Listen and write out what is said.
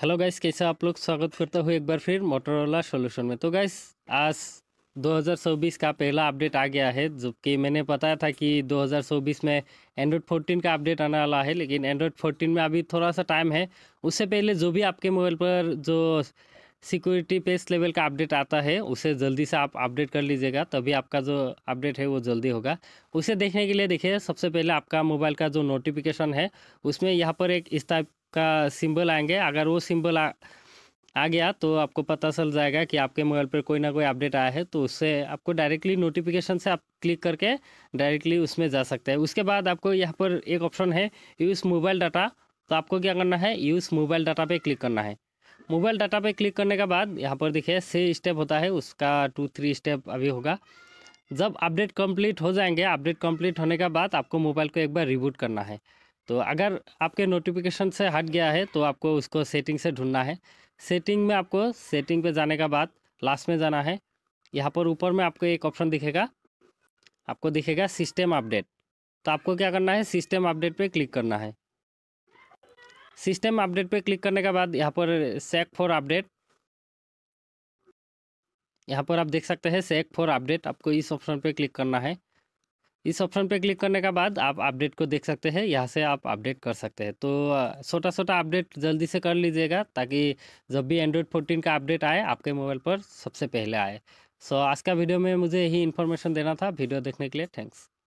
hello guys कैसे आप लोग स्वागत करता हूँ एक बार फिर मोटरोला सोल्यूशन में तो गाइस आज 2024 का पहला अपडेट आ गया है जो कि मैंने बताया था कि 2024 में एंड्रॉयड 14 का अपडेट आने वाला है लेकिन एंड्रॉयड 14 में अभी थोड़ा सा टाइम है उससे पहले जो भी आपके मोबाइल पर जो सिक्योरिटी पेस लेवल का अपडेट आता है उसे जल्दी से आप अपडेट कर लीजिएगा तभी आपका जो अपडेट है वो जल्दी होगा उसे देखने के लिए देखिए सबसे पहले आपका मोबाइल का जो नोटिफिकेशन है उसमें यहाँ पर एक इस टाइप का सिंबल आएंगे अगर वो सिंबल आ, आ गया तो आपको पता चल जाएगा कि आपके मोबाइल पर कोई ना कोई अपडेट आया है तो उससे आपको डायरेक्टली नोटिफिकेशन से आप क्लिक करके डायरेक्टली उसमें जा सकते हैं उसके बाद आपको यहाँ पर एक ऑप्शन है यूज़ मोबाइल डाटा तो आपको क्या करना है यूज़ मोबाइल डाटा पे क्लिक करना है मोबाइल डाटा पे क्लिक करने के बाद यहाँ पर देखिए से स्टेप होता है उसका टू थ्री स्टेप अभी होगा जब अपडेट कंप्लीट हो जाएंगे अपडेट कंप्लीट होने के बाद आपको मोबाइल को एक बार रिबूट करना है तो अगर आपके नोटिफिकेशन से हट गया है तो आपको उसको सेटिंग से ढूंढना है सेटिंग में आपको सेटिंग पे जाने का बाद लास्ट में जाना है यहाँ पर ऊपर में आपको एक ऑप्शन दिखेगा आपको दिखेगा सिस्टम अपडेट तो आपको क्या करना है सिस्टम अपडेट पे क्लिक करना है सिस्टम अपडेट पे क्लिक करने के बाद यहाँ पर सेक फॉर अपडेट यहाँ पर आप देख सकते हैं सेक फॉर अपडेट आपको इस ऑप्शन पर क्लिक करना है इस ऑप्शन पे क्लिक करने के बाद आप अपडेट को देख सकते हैं यहाँ से आप अपडेट कर सकते हैं तो छोटा छोटा अपडेट जल्दी से कर लीजिएगा ताकि जब भी एंड्रॉयड फोर्टीन का अपडेट आए आपके मोबाइल पर सबसे पहले आए सो so, आज का वीडियो में मुझे यही इन्फॉर्मेशन देना था वीडियो देखने के लिए थैंक्स